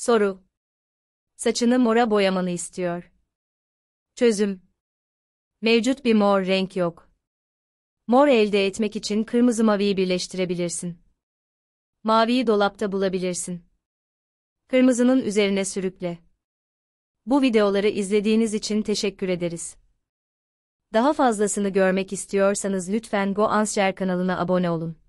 Soru. Saçını mora boyamanı istiyor. Çözüm. Mevcut bir mor renk yok. Mor elde etmek için kırmızı maviyi birleştirebilirsin. Maviyi dolapta bulabilirsin. Kırmızının üzerine sürükle. Bu videoları izlediğiniz için teşekkür ederiz. Daha fazlasını görmek istiyorsanız lütfen Go Answer kanalına abone olun.